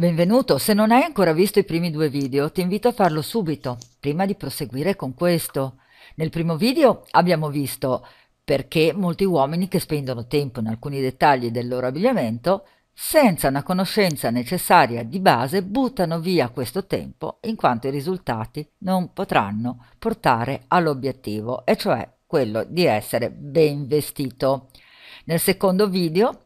Benvenuto, se non hai ancora visto i primi due video ti invito a farlo subito, prima di proseguire con questo. Nel primo video abbiamo visto perché molti uomini che spendono tempo in alcuni dettagli del loro abbigliamento, senza una conoscenza necessaria di base, buttano via questo tempo in quanto i risultati non potranno portare all'obiettivo, e cioè quello di essere ben vestito. Nel secondo video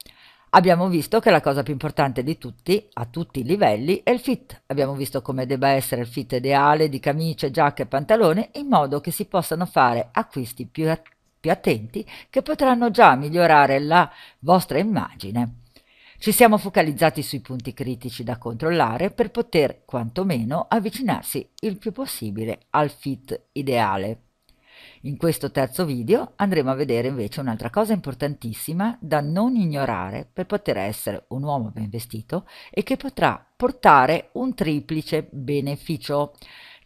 Abbiamo visto che la cosa più importante di tutti, a tutti i livelli, è il fit. Abbiamo visto come debba essere il fit ideale di camicie, giacca e pantalone in modo che si possano fare acquisti più, att più attenti che potranno già migliorare la vostra immagine. Ci siamo focalizzati sui punti critici da controllare per poter quantomeno avvicinarsi il più possibile al fit ideale. In questo terzo video andremo a vedere invece un'altra cosa importantissima da non ignorare per poter essere un uomo ben vestito e che potrà portare un triplice beneficio.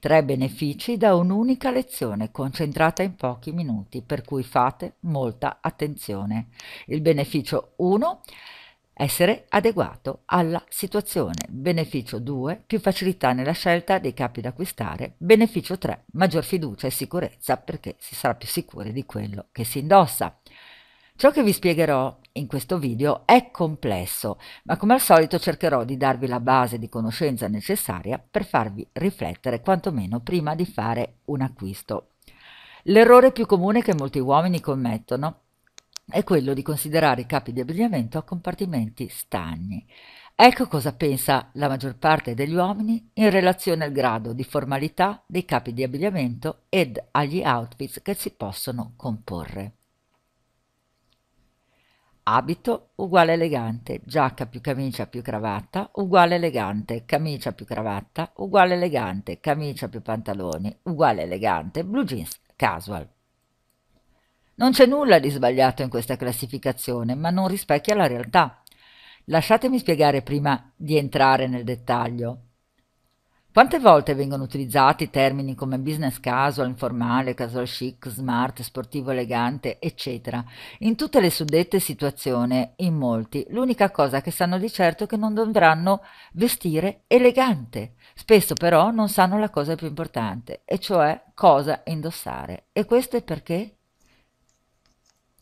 Tre benefici da un'unica lezione concentrata in pochi minuti, per cui fate molta attenzione. Il beneficio 1 essere adeguato alla situazione. Beneficio 2, più facilità nella scelta dei capi da acquistare. Beneficio 3, maggior fiducia e sicurezza perché si sarà più sicuri di quello che si indossa. Ciò che vi spiegherò in questo video è complesso, ma come al solito cercherò di darvi la base di conoscenza necessaria per farvi riflettere quantomeno prima di fare un acquisto. L'errore più comune che molti uomini commettono è quello di considerare i capi di abbigliamento a compartimenti stagni. Ecco cosa pensa la maggior parte degli uomini in relazione al grado di formalità dei capi di abbigliamento ed agli outfits che si possono comporre. Abito uguale elegante, giacca più camicia più cravatta uguale elegante, camicia più cravatta uguale elegante, camicia più pantaloni uguale elegante, blue jeans casual. Non c'è nulla di sbagliato in questa classificazione, ma non rispecchia la realtà. Lasciatemi spiegare prima di entrare nel dettaglio. Quante volte vengono utilizzati termini come business casual, informale, casual chic, smart, sportivo elegante, eccetera? In tutte le suddette situazioni, in molti, l'unica cosa che sanno di certo è che non dovranno vestire elegante. Spesso però non sanno la cosa più importante, e cioè cosa indossare. E questo è perché?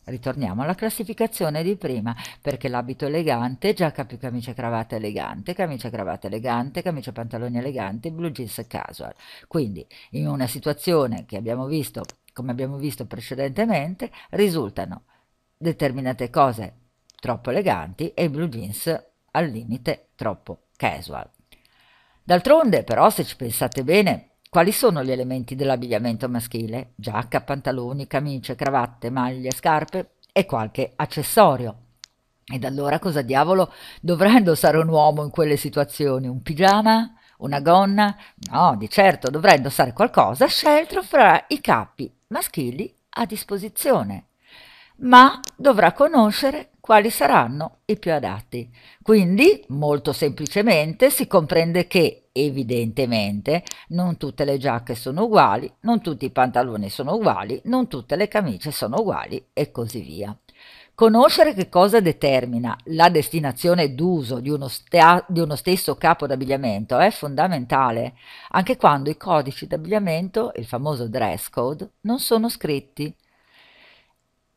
Ritorniamo alla classificazione di prima, perché l'abito elegante, giacca più camicia cravatta elegante, camicia cravatta elegante, camicia pantaloni eleganti, blue jeans casual. Quindi in una situazione che abbiamo visto, come abbiamo visto precedentemente, risultano determinate cose troppo eleganti e i blue jeans al limite troppo casual. D'altronde però se ci pensate bene quali sono gli elementi dell'abbigliamento maschile? Giacca, pantaloni, camicie, cravatte, maglie, scarpe e qualche accessorio. Ed allora cosa diavolo dovrà indossare un uomo in quelle situazioni? Un pigiama? Una gonna? No, di certo dovrà indossare qualcosa scelto fra i capi maschili a disposizione, ma dovrà conoscere quali saranno i più adatti. Quindi, molto semplicemente, si comprende che evidentemente non tutte le giacche sono uguali, non tutti i pantaloni sono uguali, non tutte le camicie sono uguali e così via. Conoscere che cosa determina la destinazione d'uso di, di, uno stesso capo d'abbigliamento è fondamentale, anche quando i codici d'abbigliamento, il famoso dress code, non sono scritti.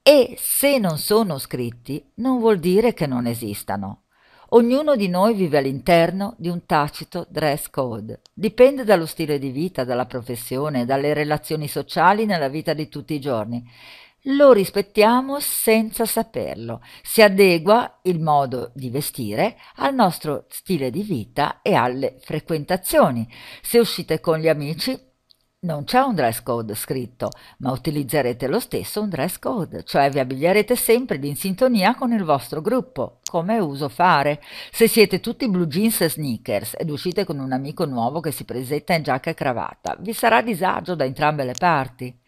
E se non sono scritti, non vuol dire che non esistano. Ognuno di noi vive all'interno di un tacito dress code. Dipende dallo stile di vita, dalla professione, dalle relazioni sociali nella vita di tutti i giorni. Lo rispettiamo senza saperlo. Si adegua il modo di vestire al nostro stile di vita e alle frequentazioni. Se uscite con gli amici, non c'è un dress code scritto, ma utilizzerete lo stesso un dress code, cioè vi abbiglierete sempre in sintonia con il vostro gruppo, come uso fare. Se siete tutti blue jeans e sneakers ed uscite con un amico nuovo che si presenta in giacca e cravatta, vi sarà disagio da entrambe le parti.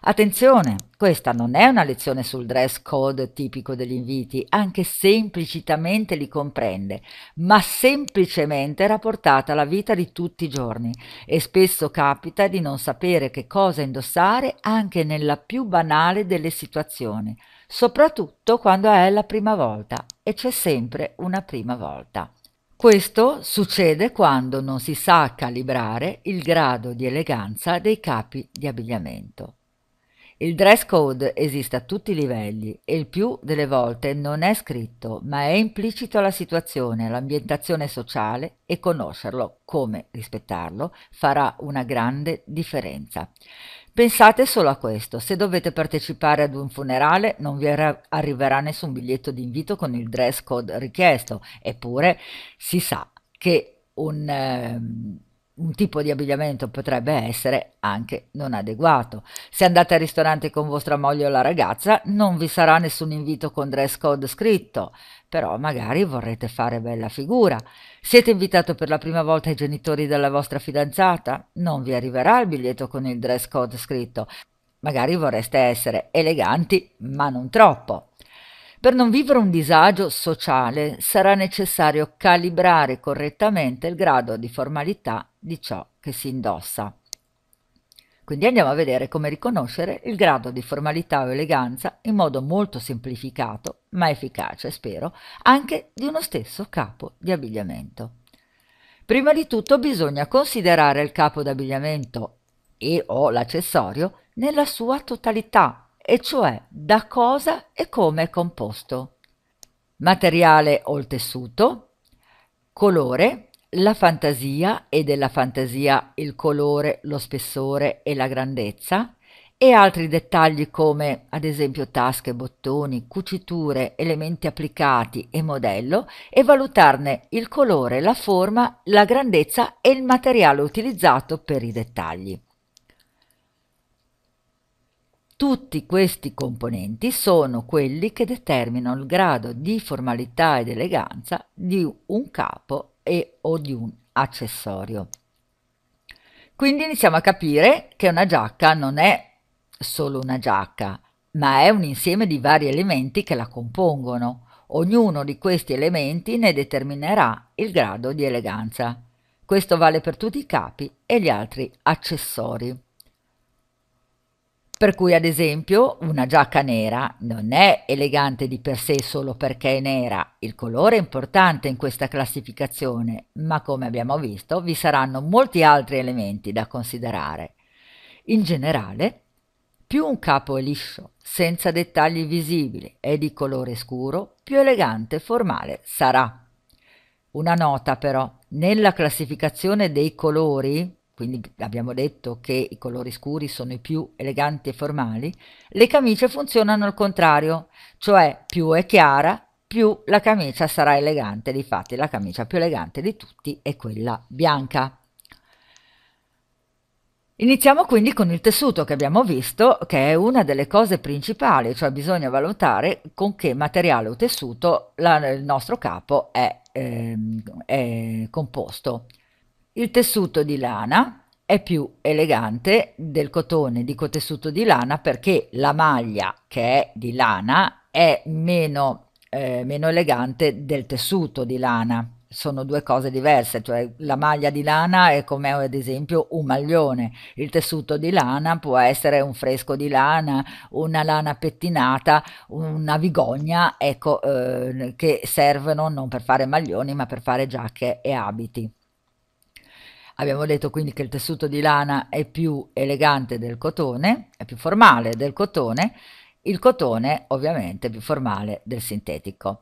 Attenzione, questa non è una lezione sul dress code tipico degli inviti, anche se implicitamente li comprende, ma semplicemente rapportata alla vita di tutti i giorni e spesso capita di non sapere che cosa indossare anche nella più banale delle situazioni, soprattutto quando è la prima volta e c'è sempre una prima volta. Questo succede quando non si sa calibrare il grado di eleganza dei capi di abbigliamento. Il dress code esiste a tutti i livelli e il più delle volte non è scritto, ma è implicito alla situazione, all'ambientazione sociale e conoscerlo, come rispettarlo, farà una grande differenza. Pensate solo a questo, se dovete partecipare ad un funerale non vi arriverà nessun biglietto d'invito con il dress code richiesto, eppure si sa che un... Eh, un tipo di abbigliamento potrebbe essere anche non adeguato. Se andate al ristorante con vostra moglie o la ragazza, non vi sarà nessun invito con dress code scritto, però magari vorrete fare bella figura. Siete invitato per la prima volta ai genitori della vostra fidanzata? Non vi arriverà il biglietto con il dress code scritto. Magari vorreste essere eleganti, ma non troppo. Per non vivere un disagio sociale sarà necessario calibrare correttamente il grado di formalità di ciò che si indossa. Quindi andiamo a vedere come riconoscere il grado di formalità o eleganza in modo molto semplificato, ma efficace, spero, anche di uno stesso capo di abbigliamento. Prima di tutto bisogna considerare il capo d'abbigliamento e o l'accessorio nella sua totalità, e cioè da cosa e come è composto. Materiale o il tessuto, colore, la fantasia e della fantasia il colore, lo spessore e la grandezza e altri dettagli come ad esempio tasche, bottoni, cuciture, elementi applicati e modello e valutarne il colore, la forma, la grandezza e il materiale utilizzato per i dettagli. Tutti questi componenti sono quelli che determinano il grado di formalità ed eleganza di un capo e o di un accessorio. Quindi iniziamo a capire che una giacca non è solo una giacca, ma è un insieme di vari elementi che la compongono. Ognuno di questi elementi ne determinerà il grado di eleganza. Questo vale per tutti i capi e gli altri accessori. Per cui, ad esempio, una giacca nera non è elegante di per sé solo perché è nera, il colore è importante in questa classificazione, ma come abbiamo visto vi saranno molti altri elementi da considerare. In generale, più un capo è liscio, senza dettagli visibili e di colore scuro, più elegante e formale sarà. Una nota però, nella classificazione dei colori, quindi abbiamo detto che i colori scuri sono i più eleganti e formali, le camicie funzionano al contrario, cioè più è chiara, più la camicia sarà elegante, difatti la camicia più elegante di tutti è quella bianca. Iniziamo quindi con il tessuto che abbiamo visto, che è una delle cose principali, cioè bisogna valutare con che materiale o tessuto la, il nostro capo è, eh, è composto. Il tessuto di lana è più elegante del cotone, dico tessuto di lana perché la maglia che è di lana è meno, eh, meno elegante del tessuto di lana sono due cose diverse, cioè la maglia di lana è come ad esempio un maglione, il tessuto di lana può essere un fresco di lana, una lana pettinata, una vigogna, ecco, eh, che servono non per fare maglioni ma per fare giacche e abiti. Abbiamo detto quindi che il tessuto di lana è più elegante del cotone, è più formale del cotone, il cotone ovviamente è più formale del sintetico.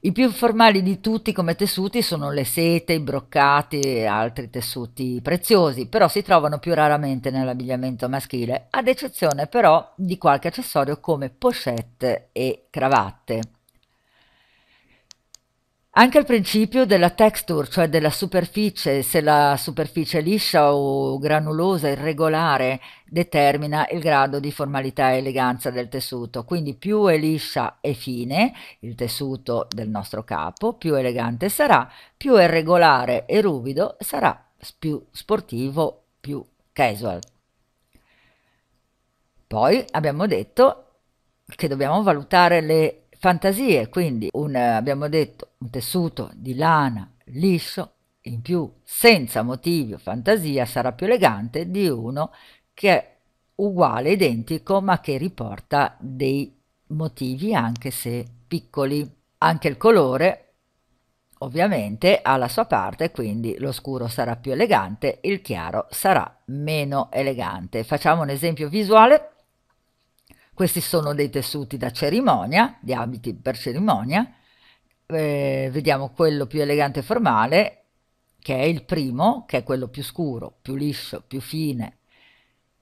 I più formali di tutti come tessuti sono le sete, i broccati e altri tessuti preziosi, però si trovano più raramente nell'abbigliamento maschile, ad eccezione però di qualche accessorio come pochette e cravatte. Anche il principio della texture, cioè della superficie, se la superficie è liscia o granulosa, irregolare, determina il grado di formalità e eleganza del tessuto. Quindi più è liscia e fine il tessuto del nostro capo, più elegante sarà, più è regolare e ruvido sarà, più sportivo, più casual. Poi abbiamo detto che dobbiamo valutare le fantasie, quindi un, eh, abbiamo detto un tessuto di lana liscio, in più senza motivi o fantasia, sarà più elegante di uno che è uguale, identico, ma che riporta dei motivi anche se piccoli. Anche il colore ovviamente ha la sua parte, quindi lo scuro sarà più elegante, il chiaro sarà meno elegante. Facciamo un esempio visuale questi sono dei tessuti da cerimonia, di abiti per cerimonia. Eh, vediamo quello più elegante e formale, che è il primo, che è quello più scuro, più liscio, più fine,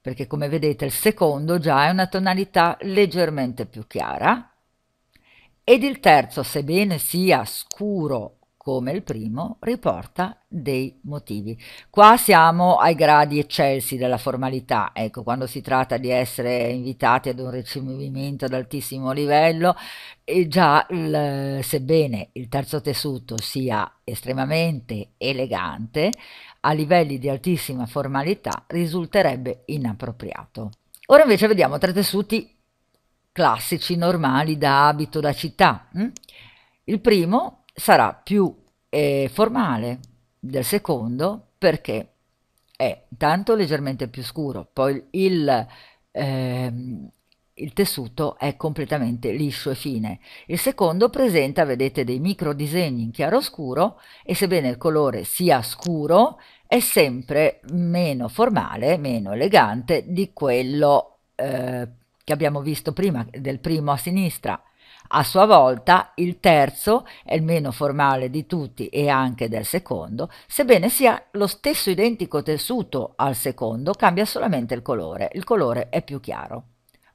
perché come vedete il secondo già è una tonalità leggermente più chiara. Ed il terzo, sebbene sia scuro come il primo, riporta dei motivi. Qua siamo ai gradi eccelsi della formalità, ecco, quando si tratta di essere invitati ad un ricevimento ad altissimo livello, e già il, sebbene il terzo tessuto sia estremamente elegante, a livelli di altissima formalità risulterebbe inappropriato. Ora invece vediamo tre tessuti classici, normali, da abito, da città. Hm? Il primo sarà più eh, formale del secondo perché è tanto leggermente più scuro, poi il, ehm, il tessuto è completamente liscio e fine. Il secondo presenta, vedete, dei micro disegni in chiaroscuro e sebbene il colore sia scuro, è sempre meno formale, meno elegante di quello eh, che abbiamo visto prima, del primo a sinistra. A sua volta il terzo è il meno formale di tutti e anche del secondo, sebbene sia lo stesso identico tessuto al secondo, cambia solamente il colore, il colore è più chiaro.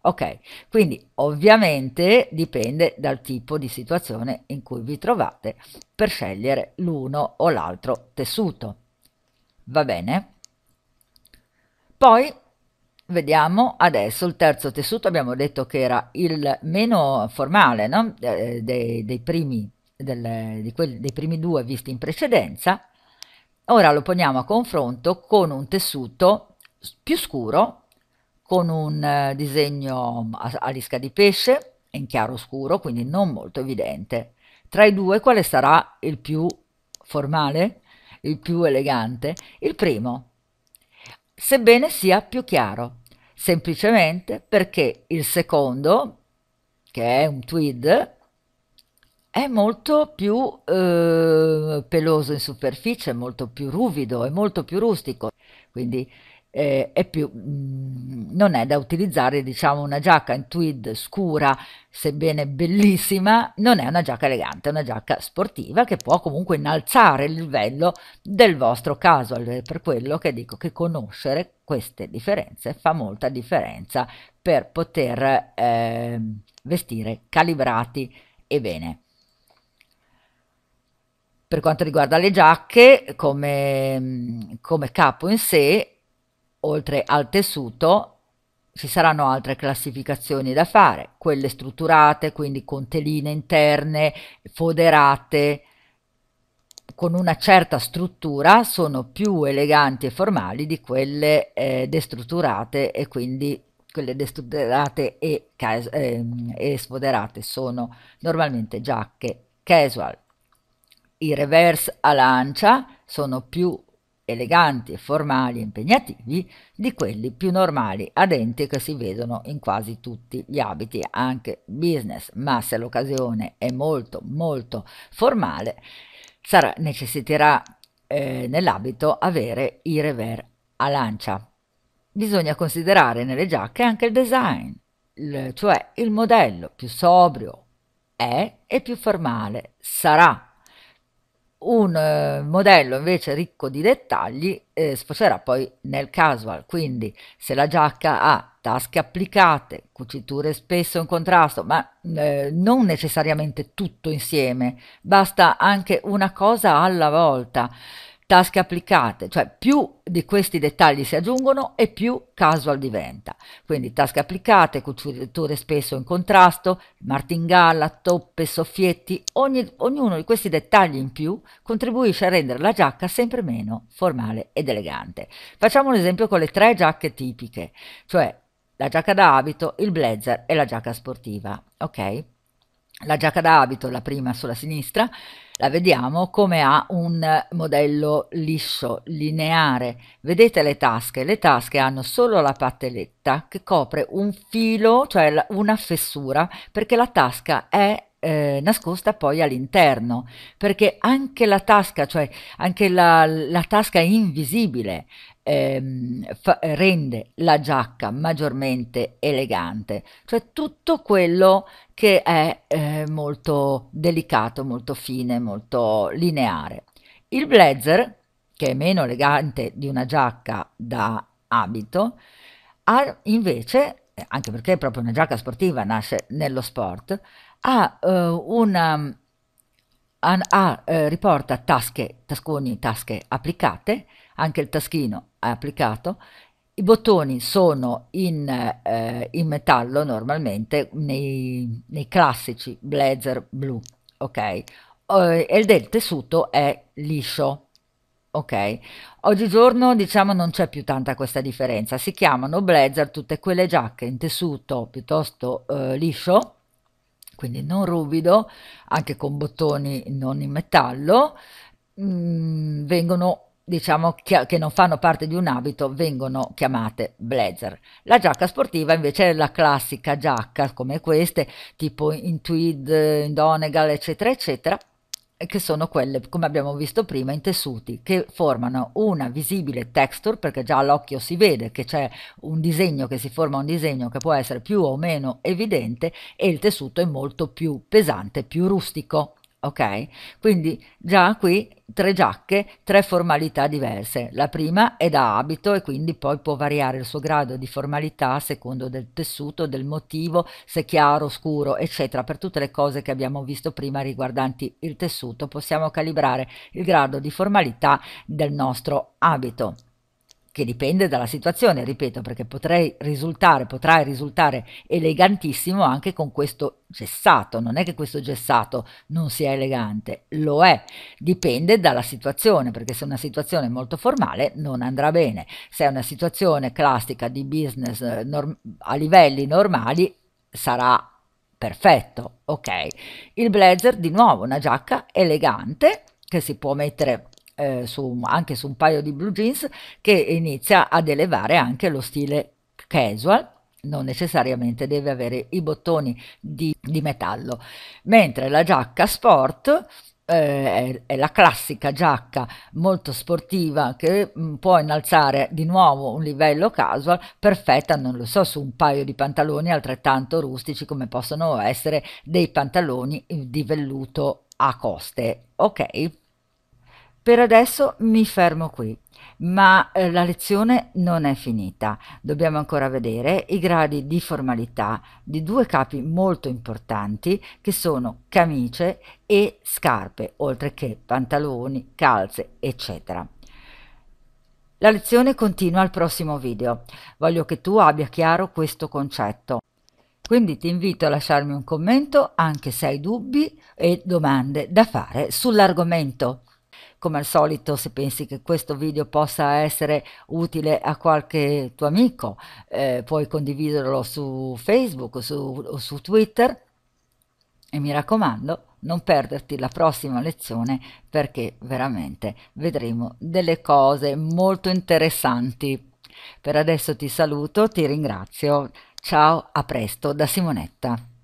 Ok, quindi ovviamente dipende dal tipo di situazione in cui vi trovate per scegliere l'uno o l'altro tessuto. Va bene? Poi Vediamo adesso il terzo tessuto, abbiamo detto che era il meno formale no? Eh, dei, dei, primi, del, quelli, dei primi due visti in precedenza. Ora lo poniamo a confronto con un tessuto più scuro, con un eh, disegno a, a lisca di pesce, in chiaro scuro, quindi non molto evidente. Tra i due quale sarà il più formale, il più elegante? Il primo, sebbene sia più chiaro, semplicemente perché il secondo, che è un tweed, è molto più eh, peloso in superficie, molto più ruvido, è molto più rustico. Quindi eh, è più, mh, mm, non è da utilizzare diciamo una giacca in tweed scura sebbene bellissima non è una giacca elegante è una giacca sportiva che può comunque innalzare il livello del vostro casual è per quello che dico che conoscere queste differenze fa molta differenza per poter eh, vestire calibrati e bene per quanto riguarda le giacche, come, mm, come, capo in sé, Oltre al tessuto ci saranno altre classificazioni da fare, quelle strutturate, quindi con teline interne, foderate, con una certa struttura sono più eleganti e formali di quelle eh, destrutturate e quindi quelle destrutturate e, eh, e sfoderate sono normalmente giacche casual. I reverse a lancia sono più eleganti e formali e impegnativi di quelli più normali adenti che si vedono in quasi tutti gli abiti anche business ma se l'occasione è molto molto formale sarà, necessiterà eh, nell'abito avere i rever a lancia bisogna considerare nelle giacche anche il design il, cioè il modello più sobrio è e più formale sarà un eh, modello invece ricco di dettagli eh, sposerà poi nel casual, quindi se la giacca ha tasche applicate, cuciture spesso in contrasto, ma eh, non necessariamente tutto insieme, basta anche una cosa alla volta tasche applicate, cioè più di questi dettagli si aggiungono e più casual diventa. Quindi tasche applicate, cuciture spesso in contrasto, martingalla, toppe, soffietti, ogni, ognuno di questi dettagli in più contribuisce a rendere la giacca sempre meno formale ed elegante. Facciamo un esempio con le tre giacche tipiche, cioè la giacca da abito, il blazer e la giacca sportiva, ok? La giacca da abito, la prima sulla sinistra, la vediamo come ha un modello liscio, lineare. Vedete le tasche? Le tasche hanno solo la patelletta che copre un filo, cioè una fessura, perché la tasca è eh, nascosta poi all'interno, perché anche la tasca, cioè anche la, la tasca invisibile, ehm, fa, rende la giacca maggiormente elegante, cioè tutto quello che è eh, molto delicato, molto fine, molto lineare. Il blazer, che è meno elegante di una giacca da abito, ha invece, anche perché è proprio una giacca sportiva, nasce nello sport, ha eh, una ah, eh, riporta tasche, tasconi, tasche applicate, anche il taschino applicato, i bottoni sono in, eh, in metallo normalmente nei, nei, classici blazer blu, ok? Eh, e il del tessuto è liscio, ok? Oggigiorno diciamo non c'è più tanta questa differenza, si chiamano blazer tutte quelle giacche in tessuto piuttosto eh, liscio, quindi non ruvido, anche con bottoni non in metallo, mh, mm, vengono diciamo che non fanno parte di un abito vengono chiamate blazer. La giacca sportiva invece è la classica giacca come queste, tipo in tweed, in donegal, eccetera, eccetera, che sono quelle, come abbiamo visto prima, in tessuti che formano una visibile texture, perché già all'occhio si vede che c'è un disegno che si forma un disegno che può essere più o meno evidente e il tessuto è molto più pesante, più rustico ok? Quindi già qui tre giacche, tre formalità diverse. La prima è da abito e quindi poi può variare il suo grado di formalità a secondo del tessuto, del motivo, se chiaro, scuro, eccetera. Per tutte le cose che abbiamo visto prima riguardanti il tessuto possiamo calibrare il grado di formalità del nostro abito che dipende dalla situazione, ripeto, perché potrei risultare, potrai risultare elegantissimo anche con questo gessato, non è che questo gessato non sia elegante, lo è, dipende dalla situazione, perché se è una situazione molto formale non andrà bene, se è una situazione classica di business eh, a livelli normali sarà perfetto, ok. Il blazer di nuovo una giacca elegante che si può mettere eh, su, anche su un paio di blue jeans che inizia ad elevare anche lo stile casual non necessariamente deve avere i bottoni di, di metallo, mentre la giacca sport eh, è, la classica giacca molto sportiva che mm, può innalzare di nuovo un livello casual, perfetta, non lo so, su un paio di pantaloni altrettanto rustici come possono essere dei pantaloni eh, di velluto a coste. Ok? Per adesso mi fermo qui, ma eh, la lezione non è finita. Dobbiamo ancora vedere i gradi di formalità di due capi molto importanti che sono camicie e scarpe, oltre che pantaloni, calze, eccetera. La lezione continua al prossimo video. Voglio che tu abbia chiaro questo concetto. Quindi ti invito a lasciarmi un commento anche se hai dubbi e domande da fare sull'argomento. Come al solito, se pensi che questo video possa essere utile a qualche tuo amico, eh, puoi condividerlo su Facebook su, o su Twitter. E mi raccomando, non perderti la prossima lezione perché veramente vedremo delle cose molto interessanti. Per adesso ti saluto, ti ringrazio. Ciao, a presto da Simonetta.